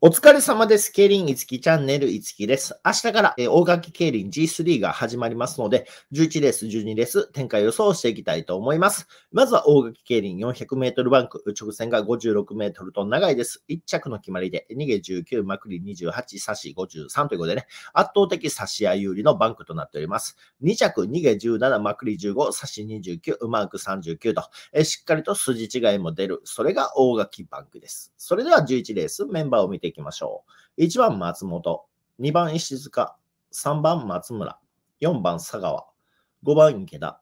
お疲れ様です。競輪いつきチャンネルいつきです。明日から、えー、大垣競輪 G3 が始まりますので、11レース、12レース、展開予想をしていきたいと思います。まずは大垣競輪400メートルバンク、直線が56メートルと長いです。1着の決まりで、逃げ19、まくり28、差し53ということでね、圧倒的差し合い有利のバンクとなっております。2着、逃げ17、まくり15、差し29、うまく39と、えー、しっかりと筋違いも出る。それが大垣バンクです。それでは11レース、メンバーを見てていきましょう。1番松本、2番石塚、3番松村、4番佐川、5番池田、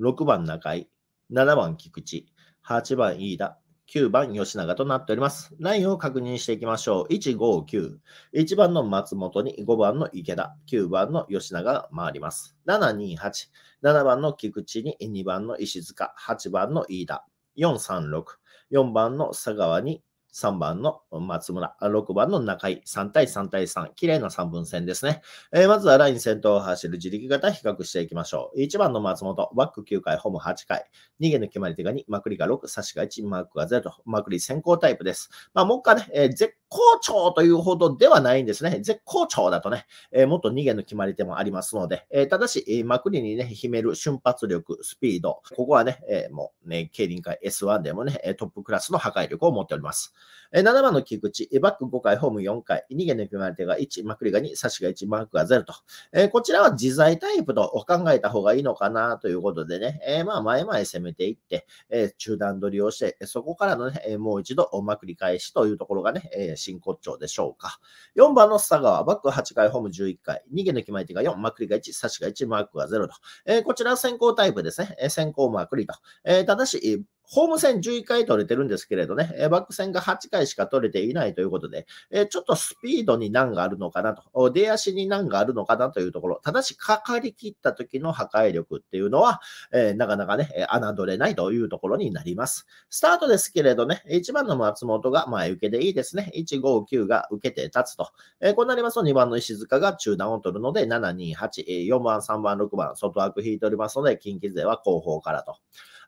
6番中井、7番菊池、8番飯田、9番吉永となっております。ラインを確認していきましょう。1、5、9。1番の松本に5番の池田、9番の吉永が回ります。7、2、8。7番の菊池に2番の石塚、8番の飯田、4、3、6。4番の佐川に3番の松村、6番の中井、3対3対3、綺麗な3分線ですね。えー、まずはライン先頭を走る自力型比較していきましょう。1番の松本、バック9回、ホーム8回、逃げの決まり手が2、まくりが6、差しが1、マークが0、まくり先行タイプです。まあ、もっかね、えー、絶好調というほどではないんですね。絶好調だとね、えー、もっと逃げの決まり手もありますので、えー、ただし、えー、マクにね、秘める瞬発力、スピード、ここはね、えー、もうね、競輪界 S1 でもね、トップクラスの破壊力を持っております。えー、7番の菊池、バック5回、ホーム4回、逃げの決まり手が1、まくりが2、差しが1、マークが0と、えー、こちらは自在タイプと考えた方がいいのかなということでね、えー、まあ、前々攻めていって、えー、中段取りをして、そこからのね、もう一度、まくり返しというところがね、えー真骨頂でしょうか。4番の佐川、バック8回、ホーム11回、逃げ抜き前手が4、まくりが1、差しが1、マークが0と。えー、こちら先行タイプですね。えー、先行マくクリと。えー、ただし、ホーム戦11回取れてるんですけれどね、バック戦が8回しか取れていないということで、ちょっとスピードに難があるのかなと、出足に難があるのかなというところ、ただしかかりきった時の破壊力っていうのは、なかなかね、侮れないというところになります。スタートですけれどね、1番の松本が前受けでいいですね。1、5、9が受けて立つと。こうなりますと2番の石塚が中段を取るので、7、2、8、4番、3番、6番、外枠引いておりますので、近畿勢は後方からと。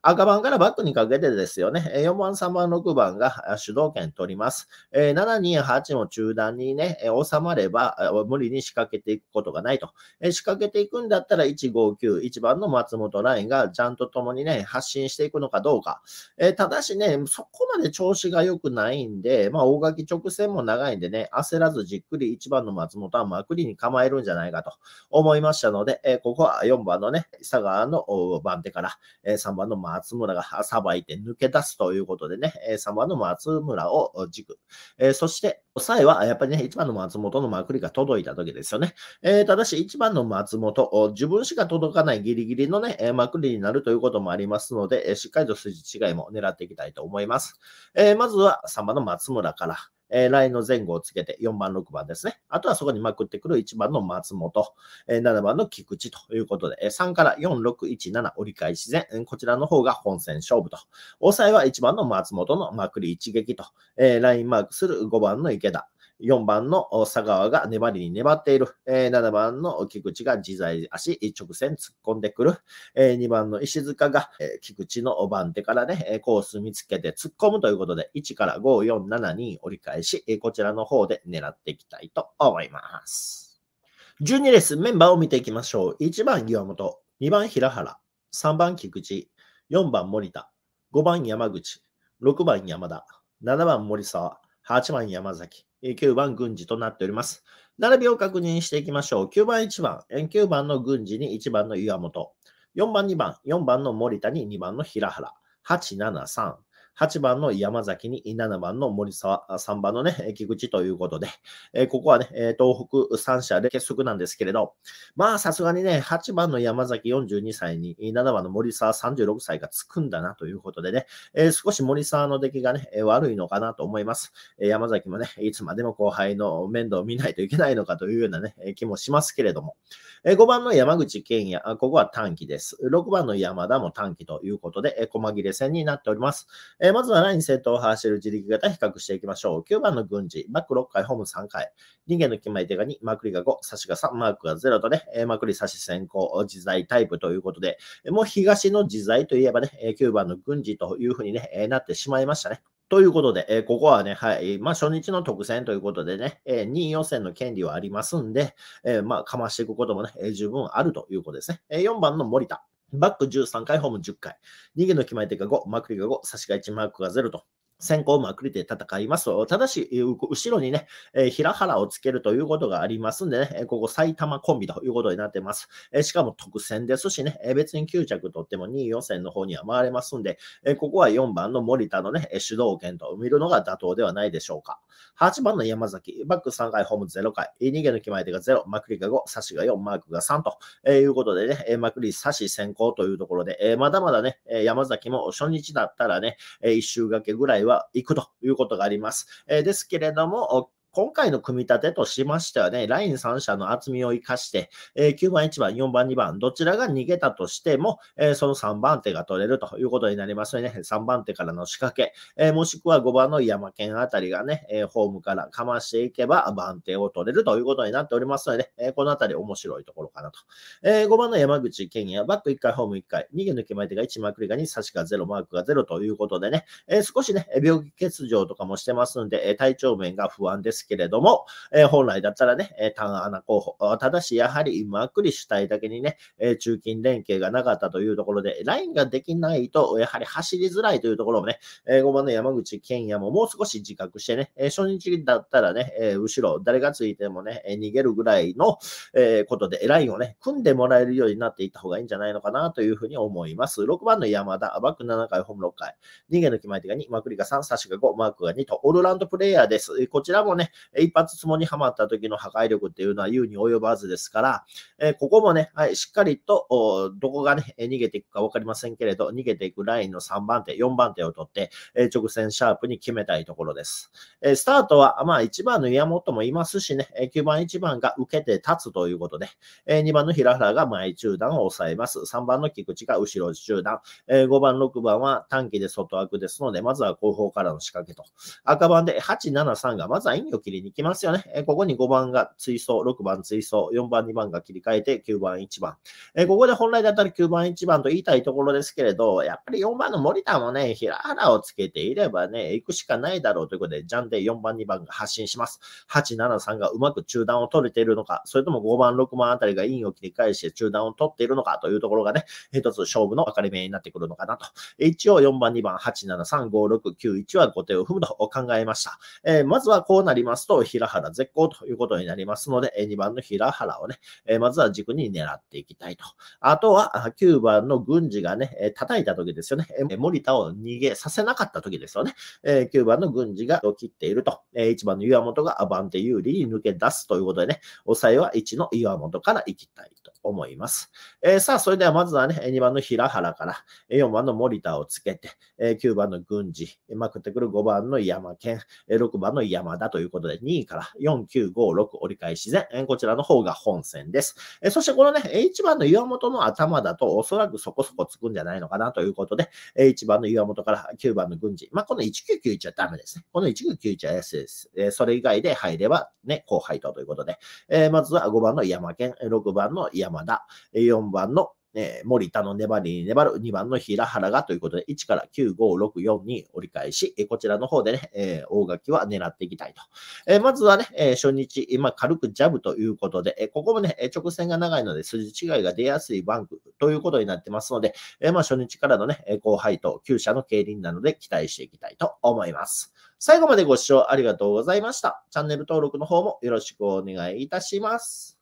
赤番からバックにかけてですよね、4番、3番、6番が主導権取ります。7、2、8も中段にね、収まれば無理に仕掛けていくことがないと。仕掛けていくんだったら1、5、9、1番の松本ラインがちゃんと共にね、発信していくのかどうか。ただしね、そこまで調子が良くないんで、まあ、大垣直線も長いんでね、焦らずじっくり1番の松本はまくりに構えるんじゃないかと思いましたので、ここは4番のね、佐川の番手から、3番の松松村がさばいて抜け出すということでね、3番の松村を軸。えー、そして、抑えはやっぱりね、1番の松本のまくりが届いた時ですよね。えー、ただし、1番の松本、自分しか届かないギリギリのね、まくりになるということもありますので、しっかりと筋違いも狙っていきたいと思います。えー、まずは3番の松村から。えー、ラインの前後をつけて4番、6番ですね。あとはそこにまくってくる1番の松本、えー、7番の菊池ということで、えー、3から4、6、1、7折り返し戦、こちらの方が本戦勝負と。抑えは1番の松本のまくり一撃と、えー、ラインマークする5番の池田。4番の佐川が粘りに粘っている。7番の菊池が自在足直線突っ込んでくる。2番の石塚が、菊池の番手からね、コース見つけて突っ込むということで、1から5、4、7、2折り返し、こちらの方で狙っていきたいと思います。12レースメンバーを見ていきましょう。1番岩本、2番平原、3番菊池、4番森田、5番山口、6番山田、7番森沢、8番山崎、9番軍事となっております。並びを確認していきましょう。9番1番、9番の軍事に1番の岩本、4番2番、4番の森田に2番の平原、873 8番の山崎に7番の森沢、3番のね、菊池ということで、えー、ここはね、東北3社で結束なんですけれど、まあさすがにね、8番の山崎42歳に7番の森沢36歳がつくんだなということでね、えー、少し森沢の出来がね、悪いのかなと思います。山崎もね、いつまでも後輩の面倒を見ないといけないのかというようなね、気もしますけれども、5番の山口健也、ここは短期です。6番の山田も短期ということで、細切れ戦になっております。えまずは何正統を走る自力型比較していきましょう。9番の軍事、バック6回、ホーム3回。人間の決まり手が2、マクリが5、サシが3、マークが0とね、えマクリサシ先行、自在タイプということで、もう東の自在といえばね、9番の軍事というふうに、ねえなってしまいましたね。ということで、えー、ここはね、はい、まあ、初日の特選ということでね、えー、2位予選の権利はありますんで、えー、まあ、かましていくこともね、えー、十分あるということですね。え4番の森田。バック13回、ホーム10回。逃げの決まり手が5、まくりが5、差しが1、マークが0と。先行まくりで戦いますと。ただし、後ろにね、えー、平原をつけるということがありますんでね、ここ埼玉コンビということになってます。えー、しかも特選ですしね、え別に9着取っても2位予選の方には回れますんで、えここは4番の森田のね、主導権と見るのが妥当ではないでしょうか。8番の山崎、バック3回、ホーム0回、逃げの決まり手が0、まくりが5、差しが4、マークが3と、えいうことでね、まくり差し先行というところで、えまだまだね、山崎も初日だったらね、1周掛けぐらいはは行くということがあります。えですけれども、今回の組み立てとしましてはね、ライン3社の厚みを生かして、え9番、1番、4番、2番、どちらが逃げたとしても、えその3番手が取れるということになりますよね。3番手からの仕掛け、えもしくは5番の山県あたりがね、えホームからかましていけば番手を取れるということになっておりますので、えこのあたり面白いところかなと。え5番の山口県也、バック1回、ホーム1回、逃げ抜け前手が1マークリガに差しが0、マークが0ということでね、え少しね、病気欠場とかもしてますので、体調面が不安です。ですけれども、えー、本来だったらね、えー、単穴候補。ただし、やはり今、クリ主体だけにね、えー、中金連携がなかったというところで、ラインができないと、やはり走りづらいというところをね、えー、5番の山口健也ももう少し自覚してね、えー、初日だったらね、えー、後ろ、誰がついてもね、えー、逃げるぐらいの、えー、ことで、ラインをね、組んでもらえるようになっていった方がいいんじゃないのかなというふうに思います。6番の山田、バック7回、ホーム6回、逃げの決まり手が2、マクリが3、サシが5、マークが2と、オールラウンドプレイヤーです。こちらもね、一発つもにはまった時の破壊力っていうのは優に及ばずですから、えここもね、はい、しっかりと、どこがね、逃げていくか分かりませんけれど、逃げていくラインの3番手、4番手を取って、え直線シャープに決めたいところです。えスタートは、まあ、1番の岩本もいますしね、9番、1番が受けて立つということで、え2番の平原が前中段を抑えます。3番の菊池が後ろ中段、え5番、6番は短期で外枠ですので、まずは後方からの仕掛けと。赤番で8、7、3が、まずは引力切りに行きますよね。えここに5番が追走、6番追走、4番2番が切り替えて9番1番。えここで本来だったら9番1番と言いたいところですけれど、やっぱり4番の森田もね、平原をつけていればね、行くしかないだろうということで、ジャンで4番2番が発進します。8、7、3がうまく中断を取れているのか、それとも5番、6番あたりがインを切り返して中断を取っているのかというところがね、一つ勝負の分かれ目になってくるのかなと。一応4番、2番、8、7、3、5、6、9、1は後手を踏むと考えました。えー、まずはこうなります。ますと、平原絶好ということになりますので、2番の平原をね、まずは軸に狙っていきたいと。あとは、9番の軍事がね、叩いた時ですよね。森田を逃げさせなかった時ですよね。9番の軍事が切っていると。1番の岩本がアバンテ有利に抜け出すということでね、抑えは1の岩本からいきたい思います。えー、さあ、それではまずはね、2番の平原から、4番の森田をつけて、9番の郡司、まくってくる5番の山県、6番の山田ということで、2位から4、9、5、6折り返し戦、こちらの方が本戦です。そしてこのね、1番の岩本の頭だと、おそらくそこそこつくんじゃないのかなということで、1番の岩本から9番の郡司、まあ、この1991はダメですね。この1991は S です。それ以外で入れば、ね、後輩とということで、まずは5番の山県、6番の山山田、4番のえー、森田の粘りに粘る2番の平原がということで、1から9、5、6、4に折り返し、えー、こちらの方でね、えー、大垣は狙っていきたいと。えー、まずはね、えー、初日、今軽くジャブということで、えー、ここもね、直線が長いので、筋違いが出やすいバンクということになってますので、えー、まあ初日からのね、後輩と旧社の競輪なので、期待していきたいと思います。最後までご視聴ありがとうございました。チャンネル登録の方もよろしくお願いいたします。